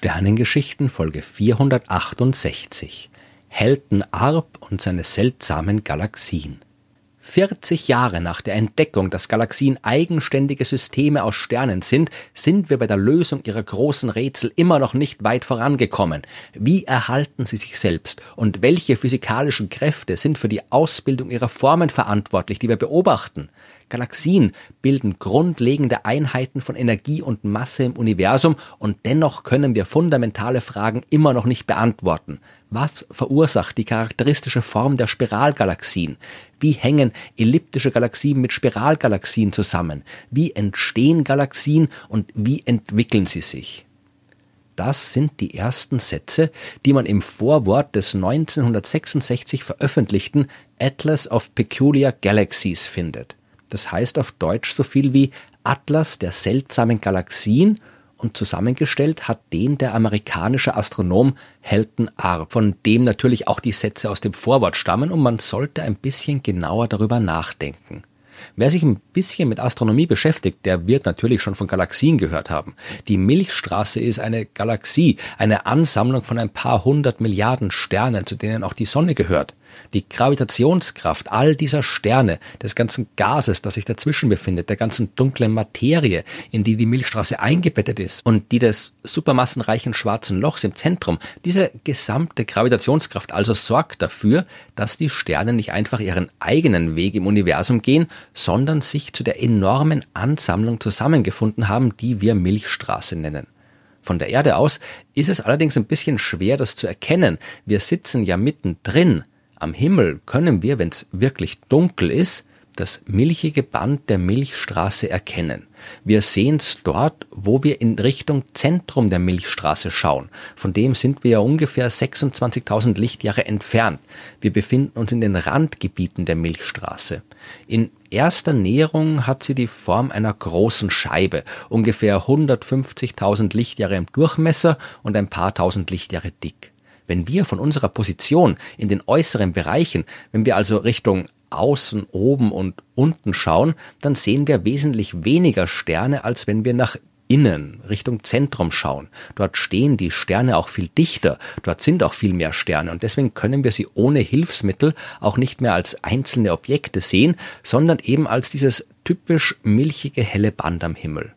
Sternengeschichten Folge 468 Helden Arp und seine seltsamen Galaxien. 40 Jahre nach der Entdeckung, dass Galaxien eigenständige Systeme aus Sternen sind, sind wir bei der Lösung ihrer großen Rätsel immer noch nicht weit vorangekommen. Wie erhalten sie sich selbst und welche physikalischen Kräfte sind für die Ausbildung ihrer Formen verantwortlich, die wir beobachten? Galaxien bilden grundlegende Einheiten von Energie und Masse im Universum und dennoch können wir fundamentale Fragen immer noch nicht beantworten. Was verursacht die charakteristische Form der Spiralgalaxien? Wie hängen elliptische Galaxien mit Spiralgalaxien zusammen? Wie entstehen Galaxien und wie entwickeln sie sich? Das sind die ersten Sätze, die man im Vorwort des 1966 veröffentlichten Atlas of Peculiar Galaxies findet. Das heißt auf Deutsch so viel wie Atlas der seltsamen Galaxien und zusammengestellt hat den der amerikanische Astronom Helton R., von dem natürlich auch die Sätze aus dem Vorwort stammen und man sollte ein bisschen genauer darüber nachdenken. Wer sich ein bisschen mit Astronomie beschäftigt, der wird natürlich schon von Galaxien gehört haben. Die Milchstraße ist eine Galaxie, eine Ansammlung von ein paar hundert Milliarden Sternen, zu denen auch die Sonne gehört. Die Gravitationskraft all dieser Sterne, des ganzen Gases, das sich dazwischen befindet, der ganzen dunklen Materie, in die die Milchstraße eingebettet ist und die des supermassenreichen schwarzen Lochs im Zentrum, diese gesamte Gravitationskraft also sorgt dafür, dass die Sterne nicht einfach ihren eigenen Weg im Universum gehen, sondern sich zu der enormen Ansammlung zusammengefunden haben, die wir Milchstraße nennen. Von der Erde aus ist es allerdings ein bisschen schwer, das zu erkennen. Wir sitzen ja mittendrin. Am Himmel können wir, wenn es wirklich dunkel ist, das milchige Band der Milchstraße erkennen. Wir sehen es dort, wo wir in Richtung Zentrum der Milchstraße schauen. Von dem sind wir ja ungefähr 26.000 Lichtjahre entfernt. Wir befinden uns in den Randgebieten der Milchstraße. In erster Näherung hat sie die Form einer großen Scheibe, ungefähr 150.000 Lichtjahre im Durchmesser und ein paar tausend Lichtjahre dick. Wenn wir von unserer Position in den äußeren Bereichen, wenn wir also Richtung außen, oben und unten schauen, dann sehen wir wesentlich weniger Sterne, als wenn wir nach innen, Richtung Zentrum schauen. Dort stehen die Sterne auch viel dichter, dort sind auch viel mehr Sterne und deswegen können wir sie ohne Hilfsmittel auch nicht mehr als einzelne Objekte sehen, sondern eben als dieses typisch milchige helle Band am Himmel.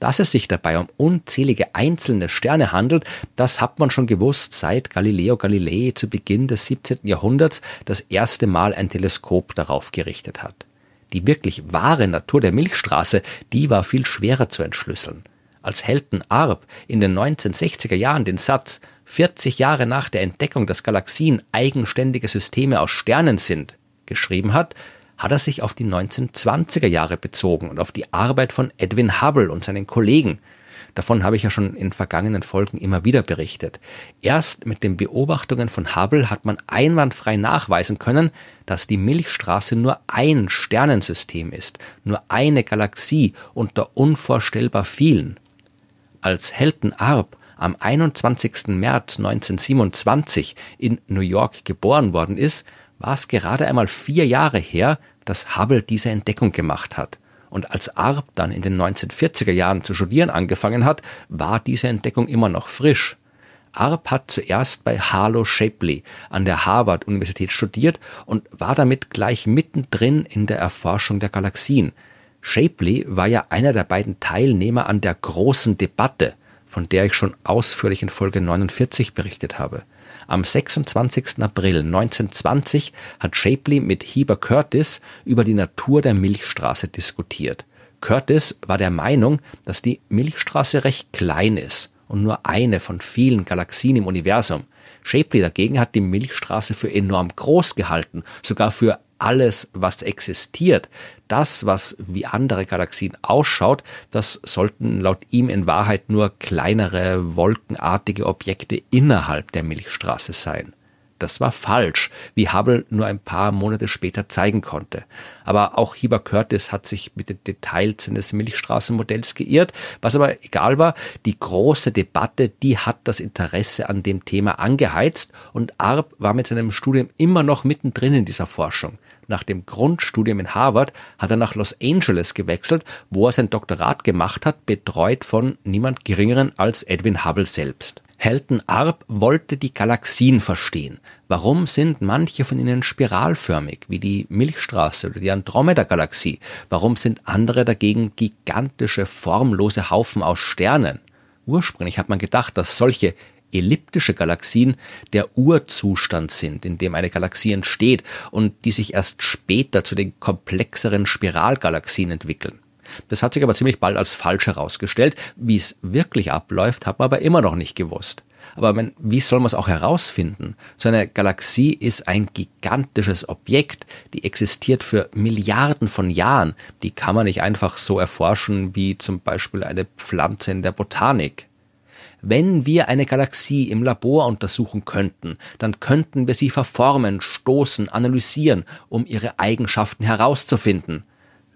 Dass es sich dabei um unzählige einzelne Sterne handelt, das hat man schon gewusst, seit Galileo Galilei zu Beginn des 17. Jahrhunderts das erste Mal ein Teleskop darauf gerichtet hat. Die wirklich wahre Natur der Milchstraße, die war viel schwerer zu entschlüsseln. Als Helton Arp in den 1960er Jahren den Satz 40 Jahre nach der Entdeckung, dass Galaxien eigenständige Systeme aus Sternen sind, geschrieben hat, hat er sich auf die 1920er Jahre bezogen und auf die Arbeit von Edwin Hubble und seinen Kollegen. Davon habe ich ja schon in vergangenen Folgen immer wieder berichtet. Erst mit den Beobachtungen von Hubble hat man einwandfrei nachweisen können, dass die Milchstraße nur ein Sternensystem ist, nur eine Galaxie unter unvorstellbar vielen. Als Helton Arp am 21. März 1927 in New York geboren worden ist, war es gerade einmal vier Jahre her, dass Hubble diese Entdeckung gemacht hat. Und als Arp dann in den 1940er Jahren zu studieren angefangen hat, war diese Entdeckung immer noch frisch. Arp hat zuerst bei Harlow Shapley an der Harvard-Universität studiert und war damit gleich mittendrin in der Erforschung der Galaxien. Shapley war ja einer der beiden Teilnehmer an der großen Debatte, von der ich schon ausführlich in Folge 49 berichtet habe. Am 26. April 1920 hat Shapley mit Heber Curtis über die Natur der Milchstraße diskutiert. Curtis war der Meinung, dass die Milchstraße recht klein ist und nur eine von vielen Galaxien im Universum. Shapley dagegen hat die Milchstraße für enorm groß gehalten, sogar für alles, was existiert, das, was wie andere Galaxien ausschaut, das sollten laut ihm in Wahrheit nur kleinere, wolkenartige Objekte innerhalb der Milchstraße sein. Das war falsch, wie Hubble nur ein paar Monate später zeigen konnte. Aber auch Hieber Curtis hat sich mit den Details seines Milchstraßenmodells geirrt. Was aber egal war, die große Debatte, die hat das Interesse an dem Thema angeheizt und Arp war mit seinem Studium immer noch mittendrin in dieser Forschung. Nach dem Grundstudium in Harvard hat er nach Los Angeles gewechselt, wo er sein Doktorat gemacht hat, betreut von niemand Geringeren als Edwin Hubble selbst. Helton Arp wollte die Galaxien verstehen. Warum sind manche von ihnen spiralförmig, wie die Milchstraße oder die Andromeda-Galaxie? Warum sind andere dagegen gigantische, formlose Haufen aus Sternen? Ursprünglich hat man gedacht, dass solche elliptische Galaxien der Urzustand sind, in dem eine Galaxie entsteht und die sich erst später zu den komplexeren Spiralgalaxien entwickeln. Das hat sich aber ziemlich bald als falsch herausgestellt. Wie es wirklich abläuft, hat man aber immer noch nicht gewusst. Aber man, wie soll man es auch herausfinden? So eine Galaxie ist ein gigantisches Objekt, die existiert für Milliarden von Jahren. Die kann man nicht einfach so erforschen wie zum Beispiel eine Pflanze in der Botanik. Wenn wir eine Galaxie im Labor untersuchen könnten, dann könnten wir sie verformen, stoßen, analysieren, um ihre Eigenschaften herauszufinden,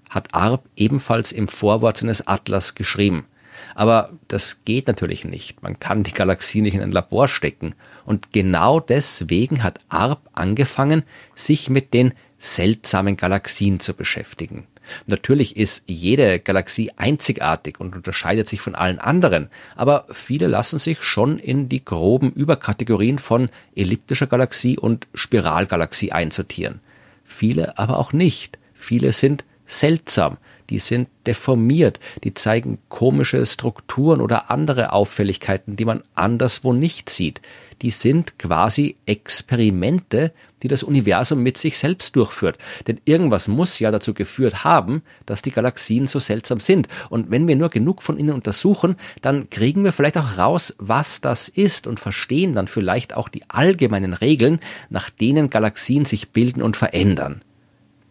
hat Arp ebenfalls im Vorwort seines Atlas geschrieben. Aber das geht natürlich nicht. Man kann die Galaxie nicht in ein Labor stecken. Und genau deswegen hat Arp angefangen, sich mit den seltsamen Galaxien zu beschäftigen. Natürlich ist jede Galaxie einzigartig und unterscheidet sich von allen anderen, aber viele lassen sich schon in die groben Überkategorien von elliptischer Galaxie und Spiralgalaxie einsortieren. Viele aber auch nicht. Viele sind seltsam, die sind deformiert, die zeigen komische Strukturen oder andere Auffälligkeiten, die man anderswo nicht sieht. Die sind quasi Experimente die das Universum mit sich selbst durchführt. Denn irgendwas muss ja dazu geführt haben, dass die Galaxien so seltsam sind. Und wenn wir nur genug von ihnen untersuchen, dann kriegen wir vielleicht auch raus, was das ist und verstehen dann vielleicht auch die allgemeinen Regeln, nach denen Galaxien sich bilden und verändern.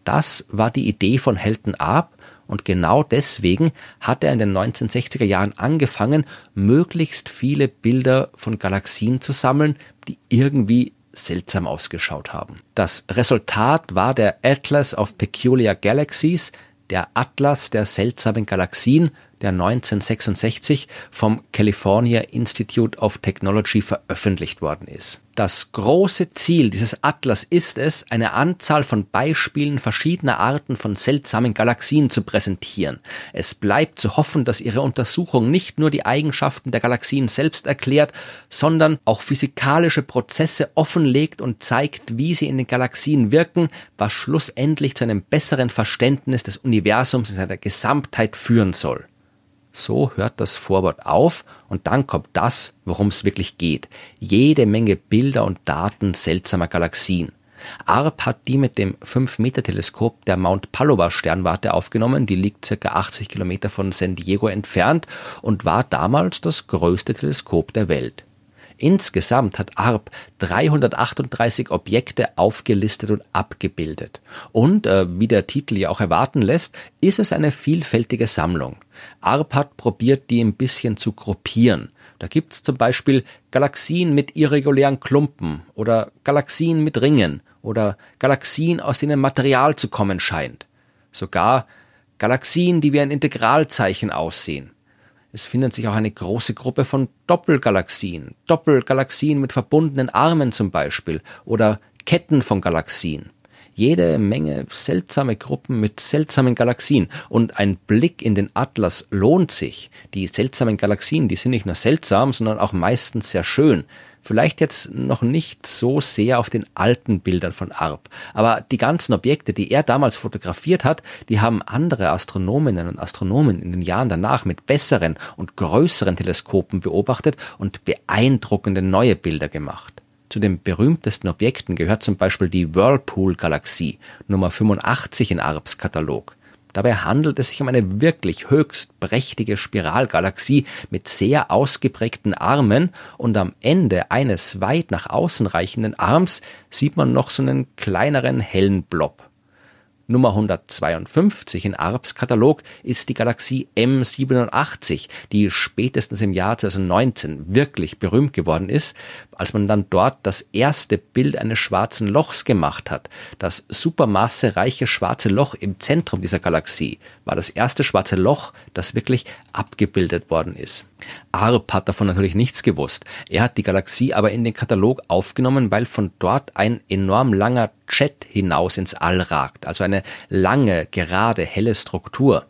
Das war die Idee von Helton Ab und genau deswegen hat er in den 1960er Jahren angefangen, möglichst viele Bilder von Galaxien zu sammeln, die irgendwie seltsam ausgeschaut haben. Das Resultat war der Atlas of Peculiar Galaxies, der Atlas der seltsamen Galaxien, der 1966 vom California Institute of Technology veröffentlicht worden ist. Das große Ziel dieses Atlas ist es, eine Anzahl von Beispielen verschiedener Arten von seltsamen Galaxien zu präsentieren. Es bleibt zu hoffen, dass ihre Untersuchung nicht nur die Eigenschaften der Galaxien selbst erklärt, sondern auch physikalische Prozesse offenlegt und zeigt, wie sie in den Galaxien wirken, was schlussendlich zu einem besseren Verständnis des Universums in seiner Gesamtheit führen soll. So hört das Vorwort auf und dann kommt das, worum es wirklich geht. Jede Menge Bilder und Daten seltsamer Galaxien. ARP hat die mit dem 5-Meter-Teleskop der Mount Palova Sternwarte aufgenommen, die liegt circa 80 Kilometer von San Diego entfernt und war damals das größte Teleskop der Welt. Insgesamt hat ARP 338 Objekte aufgelistet und abgebildet. Und, äh, wie der Titel ja auch erwarten lässt, ist es eine vielfältige Sammlung. ARP hat probiert, die ein bisschen zu gruppieren. Da gibt's zum Beispiel Galaxien mit irregulären Klumpen oder Galaxien mit Ringen oder Galaxien, aus denen Material zu kommen scheint. Sogar Galaxien, die wie ein Integralzeichen aussehen. Es findet sich auch eine große Gruppe von Doppelgalaxien, Doppelgalaxien mit verbundenen Armen zum Beispiel oder Ketten von Galaxien. Jede Menge seltsame Gruppen mit seltsamen Galaxien. Und ein Blick in den Atlas lohnt sich. Die seltsamen Galaxien, die sind nicht nur seltsam, sondern auch meistens sehr schön. Vielleicht jetzt noch nicht so sehr auf den alten Bildern von Arp, aber die ganzen Objekte, die er damals fotografiert hat, die haben andere Astronominnen und Astronomen in den Jahren danach mit besseren und größeren Teleskopen beobachtet und beeindruckende neue Bilder gemacht. Zu den berühmtesten Objekten gehört zum Beispiel die Whirlpool-Galaxie, Nummer 85 in Arps Katalog. Dabei handelt es sich um eine wirklich höchst prächtige Spiralgalaxie mit sehr ausgeprägten Armen und am Ende eines weit nach außen reichenden Arms sieht man noch so einen kleineren hellen Blob. Nummer 152 in ARPs Katalog ist die Galaxie M87, die spätestens im Jahr 2019 wirklich berühmt geworden ist, als man dann dort das erste Bild eines schwarzen Lochs gemacht hat. Das supermassereiche schwarze Loch im Zentrum dieser Galaxie war das erste schwarze Loch, das wirklich abgebildet worden ist. Arp hat davon natürlich nichts gewusst. Er hat die Galaxie aber in den Katalog aufgenommen, weil von dort ein enorm langer Jet hinaus ins All ragt, also eine lange, gerade, helle Struktur.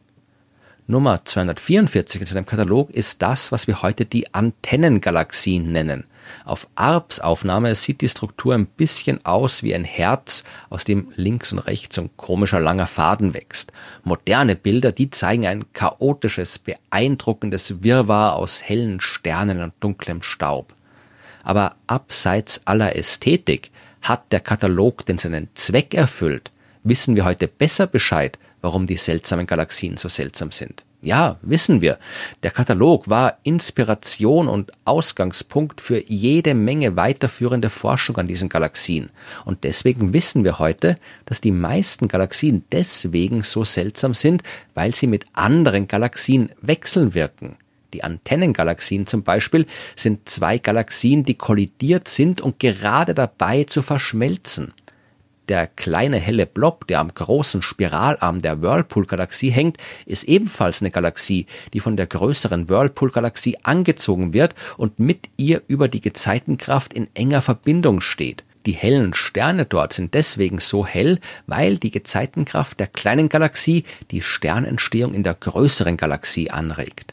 Nummer 244 in seinem Katalog ist das, was wir heute die Antennengalaxien nennen. Auf Arps Aufnahme sieht die Struktur ein bisschen aus wie ein Herz, aus dem links und rechts ein komischer langer Faden wächst. Moderne Bilder, die zeigen ein chaotisches, beeindruckendes Wirrwarr aus hellen Sternen und dunklem Staub. Aber abseits aller Ästhetik hat der Katalog denn seinen Zweck erfüllt? Wissen wir heute besser Bescheid, warum die seltsamen Galaxien so seltsam sind? Ja, wissen wir. Der Katalog war Inspiration und Ausgangspunkt für jede Menge weiterführende Forschung an diesen Galaxien. Und deswegen wissen wir heute, dass die meisten Galaxien deswegen so seltsam sind, weil sie mit anderen Galaxien wechseln wirken. Die Antennengalaxien zum Beispiel sind zwei Galaxien, die kollidiert sind und gerade dabei zu verschmelzen. Der kleine helle Blob, der am großen Spiralarm der Whirlpool-Galaxie hängt, ist ebenfalls eine Galaxie, die von der größeren Whirlpool-Galaxie angezogen wird und mit ihr über die Gezeitenkraft in enger Verbindung steht. Die hellen Sterne dort sind deswegen so hell, weil die Gezeitenkraft der kleinen Galaxie die Sternentstehung in der größeren Galaxie anregt.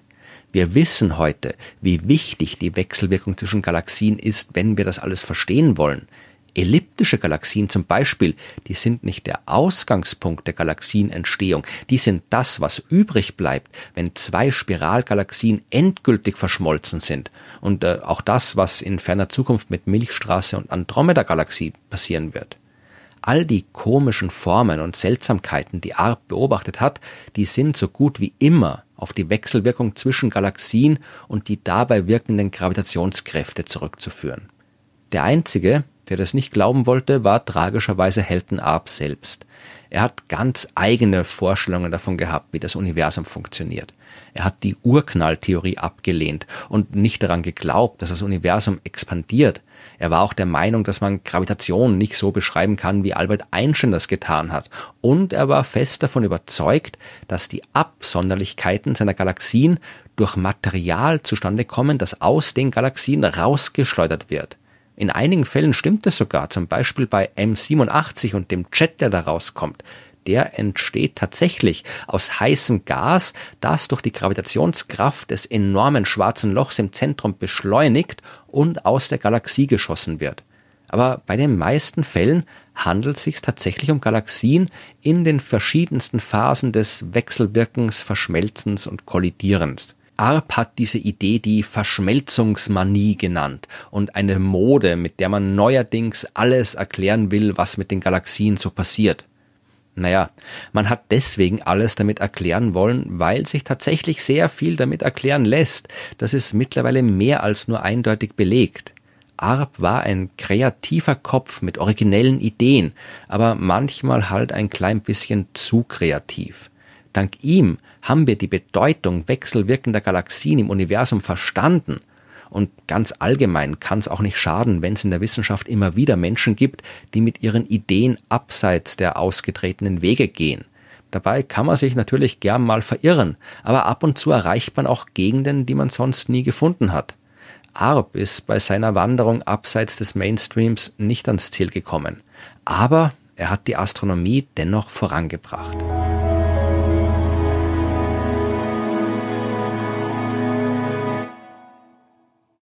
Wir wissen heute, wie wichtig die Wechselwirkung zwischen Galaxien ist, wenn wir das alles verstehen wollen. Elliptische Galaxien zum Beispiel, die sind nicht der Ausgangspunkt der Galaxienentstehung, die sind das, was übrig bleibt, wenn zwei Spiralgalaxien endgültig verschmolzen sind. Und äh, auch das, was in ferner Zukunft mit Milchstraße und Andromeda-Galaxie passieren wird. All die komischen Formen und Seltsamkeiten, die Arp beobachtet hat, die sind so gut wie immer auf die Wechselwirkung zwischen Galaxien und die dabei wirkenden Gravitationskräfte zurückzuführen. Der einzige, Wer das nicht glauben wollte, war tragischerweise Helton selbst. Er hat ganz eigene Vorstellungen davon gehabt, wie das Universum funktioniert. Er hat die Urknalltheorie abgelehnt und nicht daran geglaubt, dass das Universum expandiert. Er war auch der Meinung, dass man Gravitation nicht so beschreiben kann, wie Albert Einstein das getan hat. Und er war fest davon überzeugt, dass die Absonderlichkeiten seiner Galaxien durch Material zustande kommen, das aus den Galaxien rausgeschleudert wird. In einigen Fällen stimmt es sogar, zum Beispiel bei M87 und dem Jet, der da rauskommt. Der entsteht tatsächlich aus heißem Gas, das durch die Gravitationskraft des enormen schwarzen Lochs im Zentrum beschleunigt und aus der Galaxie geschossen wird. Aber bei den meisten Fällen handelt es sich tatsächlich um Galaxien in den verschiedensten Phasen des Wechselwirkens, Verschmelzens und Kollidierens. Arp hat diese Idee die Verschmelzungsmanie genannt und eine Mode, mit der man neuerdings alles erklären will, was mit den Galaxien so passiert. Naja, man hat deswegen alles damit erklären wollen, weil sich tatsächlich sehr viel damit erklären lässt. Das ist mittlerweile mehr als nur eindeutig belegt. Arp war ein kreativer Kopf mit originellen Ideen, aber manchmal halt ein klein bisschen zu kreativ. Dank ihm haben wir die Bedeutung wechselwirkender Galaxien im Universum verstanden. Und ganz allgemein kann es auch nicht schaden, wenn es in der Wissenschaft immer wieder Menschen gibt, die mit ihren Ideen abseits der ausgetretenen Wege gehen. Dabei kann man sich natürlich gern mal verirren, aber ab und zu erreicht man auch Gegenden, die man sonst nie gefunden hat. Arp ist bei seiner Wanderung abseits des Mainstreams nicht ans Ziel gekommen, aber er hat die Astronomie dennoch vorangebracht.